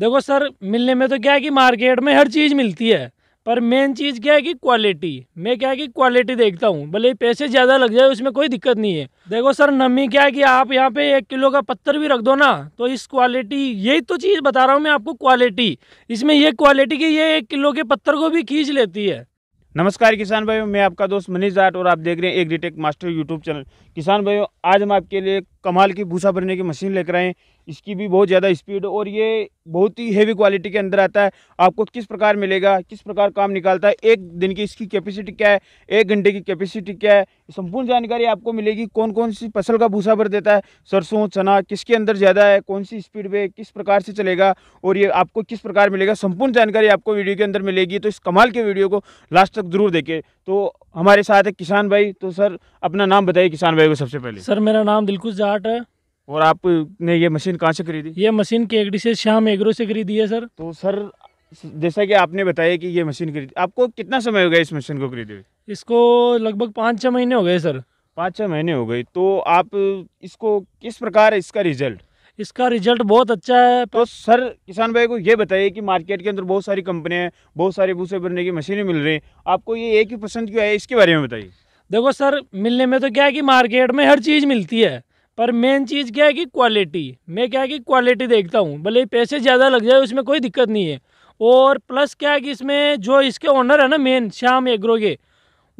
देखो सर मिलने में तो क्या है कि मार्केट में हर चीज़ मिलती है पर मेन चीज़ क्या है कि क्वालिटी मैं क्या है कि क्वालिटी देखता हूँ भले पैसे ज़्यादा लग जाए उसमें कोई दिक्कत नहीं है देखो सर नमी क्या है कि आप यहाँ पे एक किलो का पत्थर भी रख दो ना तो इस क्वालिटी यही तो चीज़ बता रहा हूँ मैं आपको क्वालिटी इसमें ये क्वालिटी की ये एक किलो के पत्थर को भी खींच लेती है नमस्कार किसान भाइयों मैं आपका दोस्त मनीष जाट और आप देख रहे हैं एग्रीटेक मास्टर यूट्यूब चैनल किसान भाइयों आज हम आपके लिए कमाल की भूसा भरने की मशीन लेकर आए हैं इसकी भी बहुत ज़्यादा स्पीड और ये बहुत ही हैवी क्वालिटी के अंदर आता है आपको किस प्रकार मिलेगा किस प्रकार काम निकालता है एक दिन की इसकी कैपेसिटी क्या है एक घंटे की कैपेसिटी क्या है संपूर्ण जानकारी आपको मिलेगी कौन कौन सी फसल का भूसा भर देता है सरसों चना किसके अंदर ज़्यादा है कौन सी स्पीड पर किस प्रकार से चलेगा और ये आपको किस प्रकार मिलेगा संपूर्ण जानकारी आपको वीडियो के अंदर मिलेगी तो इस कमाल के वीडियो को लास्ट तक जरूर देखें तो हमारे साथ है किसान भाई तो सर अपना नाम बताइए किसान भाई को सबसे पहले सर मेरा नाम दिलकुश जाट है और आपने ये मशीन कहाँ से खरीदी ये मशीन केकड़ी से श्याम एग्रो से खरीदी है सर तो सर जैसा कि आपने बताया कि ये मशीन खरीदी आपको कितना समय हो गया इस मशीन को खरीदे इसको लगभग पाँच छः महीने हो गए सर पाँच छः महीने हो गए तो आप इसको किस प्रकार इसका रिजल्ट इसका रिजल्ट बहुत अच्छा है तो सर किसान भाई को ये बताइए कि मार्केट के अंदर बहुत सारी कंपनियां हैं बहुत सारे भूसे भरने की मशीनें मिल रही हैं आपको ये एक ही पसंद क्यों है इसके बारे में बताइए देखो सर मिलने में तो क्या है कि मार्केट में हर चीज़ मिलती है पर मेन चीज़ क्या है कि क्वालिटी मैं क्या है कि क्वालिटी देखता हूँ भले पैसे ज़्यादा लग जाए उसमें कोई दिक्कत नहीं है और प्लस क्या है कि इसमें जो इसके ओनर है ना मेन श्याम एग्रो के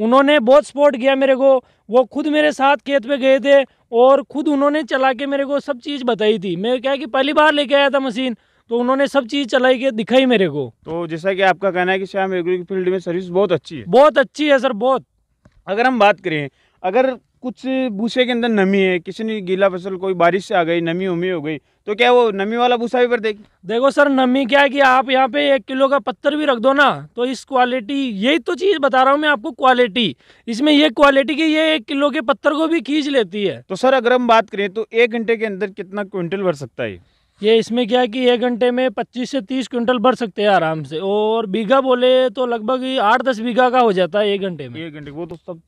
उन्होंने बहुत सपोर्ट किया मेरे को वो खुद मेरे साथ खेत पे गए थे और खुद उन्होंने चला के मेरे को सब चीज़ बताई थी मैं क्या कि पहली बार लेके आया था मशीन तो उन्होंने सब चीज़ चलाई के दिखाई मेरे को तो जैसा कि आपका कहना है कि श्याम एग्रो की फील्ड में सर्विस बहुत अच्छी है बहुत अच्छी है सर बहुत अगर हम बात करें अगर कुछ भूसे के अंदर नमी है किसी ने गीला फसल कोई बारिश से आ गई नमी उमी हो गई तो क्या वो नमी वाला भूसा भी पर देगी देखो सर नमी क्या है कि आप यहाँ पे एक किलो का पत्थर भी रख दो ना तो इस क्वालिटी यही तो चीज़ बता रहा हूँ मैं आपको क्वालिटी इसमें ये क्वालिटी की ये एक किलो के पत्थर को भी खींच लेती है तो सर अगर हम बात करें तो एक घंटे के अंदर कितना क्विंटल भर सकता है ये इसमें क्या है कि एक घंटे में 25 से 30 क्विंटल भर सकते हैं आराम से और बीघा बोले तो लगभग आठ दस बीघा का हो जाता है एक घंटे में एक घंटे वो तो सब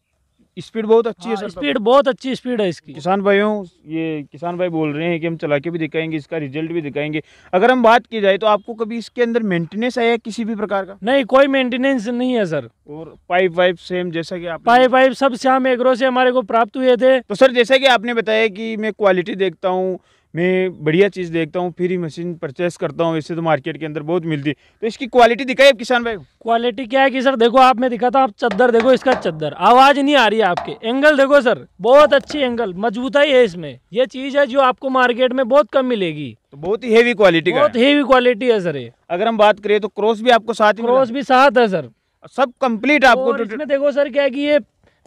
स्पीड बहुत अच्छी हाँ, है स्पीड बहुत अच्छी स्पीड है इसकी किसान भाइयों ये किसान भाई बोल रहे हैं कि हम चला के भी दिखाएंगे इसका रिजल्ट भी दिखाएंगे अगर हम बात की जाए तो आपको कभी इसके अंदर मेंटेनेंस आया किसी भी प्रकार का नहीं कोई मेंटेनेंस नहीं है सर और पाइप वाइप सेम जैसा की आप पाइप वाइप सब श्याम एग्रो से हमारे को प्राप्त हुए थे तो सर जैसा की आपने बताया की मैं क्वालिटी देखता हूँ मैं बढ़िया चीज़ देखता हूँ फिर ही मशीन परचेस करता हूँ इससे तो मार्केट के अंदर बहुत मिलती है तो इसकी क्वालिटी दिखाई आप किसान भाई क्वालिटी क्या है कि सर देखो आप मैं दिखाता हूँ आप चद्दर देखो इसका चद्दर आवाज़ नहीं आ रही है आपके एंगल देखो सर बहुत अच्छी एंगल मजबूताई है इसमें यह चीज़ है जो आपको मार्केट में बहुत कम मिलेगी तो बहुत ही हेवी क्वालिटी बहुत हेवी क्वालिटी है सर ये अगर हम बात करें तो क्रॉस भी आपको साथ क्रॉस भी साथ है सर सब कम्प्लीट आपको देखो सर क्या है कि ये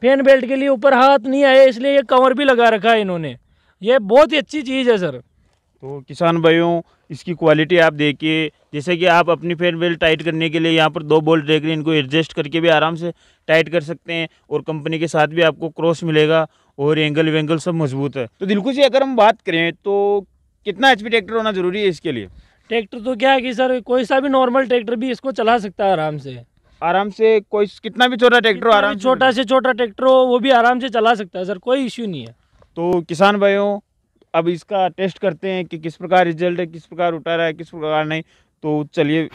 फैन बेल्ट के लिए ऊपर हाथ नहीं आया इसलिए ये कवर भी लगा रखा है इन्होंने ये बहुत ही अच्छी चीज़ है सर तो किसान भाइयों इसकी क्वालिटी आप देखिए जैसे कि आप अपनी फेयर बेल्ट टाइट करने के लिए यहाँ पर दो बोल्ट देख रहे हैं इनको एडजस्ट करके भी आराम से टाइट कर सकते हैं और कंपनी के साथ भी आपको क्रॉस मिलेगा और एंगल वेंगल सब मजबूत है तो दिलकुश जी अगर हम बात करें तो कितना एच ट्रैक्टर होना ज़रूरी है इसके लिए ट्रैक्टर तो क्या है कि सर कोई सा भी नॉर्मल ट्रैक्टर भी इसको चला सकता है आराम से आराम से कोई कितना भी छोटा ट्रैक्टर आराम छोटा से छोटा ट्रैक्टर हो वो भी आराम से चला सकता है सर कोई इश्यू नहीं है तो किसान भाइयों अब इसका टेस्ट करते हैं कि किस प्रकार रिजल्ट है किस प्रकार उठा रहा है किस प्रकार नहीं तो चलिए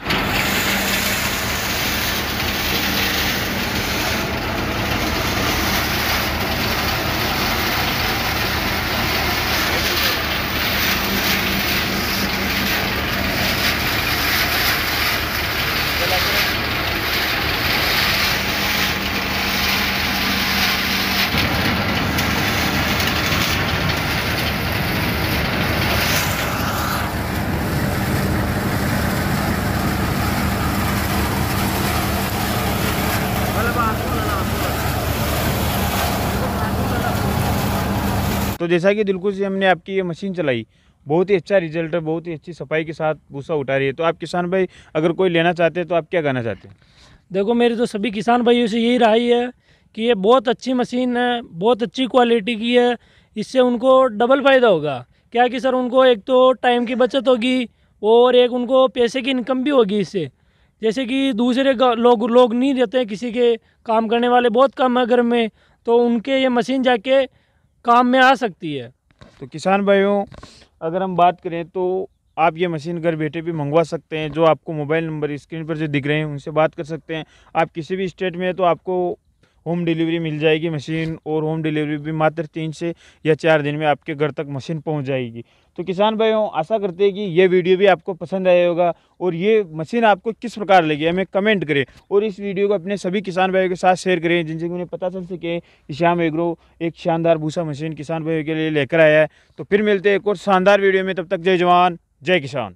तो जैसा कि दिल्कुल जी हमने आपकी ये मशीन चलाई बहुत ही अच्छा रिजल्ट है बहुत ही अच्छी सफाई के साथ भूसा उठा रही है तो आप किसान भाई अगर कोई लेना चाहते हैं तो आप क्या कहना चाहते हैं देखो मेरे तो सभी किसान भाइयों से यही राय है कि ये बहुत अच्छी मशीन है बहुत अच्छी क्वालिटी की है इससे उनको डबल फ़ायदा होगा क्या कि सर उनको एक तो टाइम की बचत होगी और एक उनको पैसे की इनकम भी होगी इससे जैसे कि दूसरे लोग लोग नहीं रहते किसी के काम करने वाले बहुत कम है घर में तो उनके ये मशीन जाके काम में आ सकती है तो किसान भाइयों अगर हम बात करें तो आप ये मशीन घर बैठे भी मंगवा सकते हैं जो आपको मोबाइल नंबर स्क्रीन पर जो दिख रहे हैं उनसे बात कर सकते हैं आप किसी भी स्टेट में है तो आपको होम डिलीवरी मिल जाएगी मशीन और होम डिलीवरी भी मात्र तीन से या चार दिन में आपके घर तक मशीन पहुंच जाएगी तो किसान भाइयों आशा करते हैं कि ये वीडियो भी आपको पसंद आया होगा और ये मशीन आपको किस प्रकार लगी हमें कमेंट करें और इस वीडियो को अपने सभी किसान भाइयों के साथ शेयर करें जिनसे कि उन्हें पता चल सके कि श्याम एग्रो एक शानदार भूसा मशीन किसान भाइयों के लिए लेकर आया है तो फिर मिलते हैं एक और शानदार वीडियो में तब तक जय जवान जय किसान